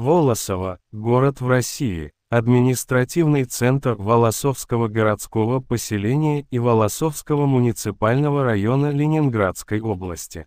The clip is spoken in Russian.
Волосово, город в России, административный центр Волосовского городского поселения и Волосовского муниципального района Ленинградской области.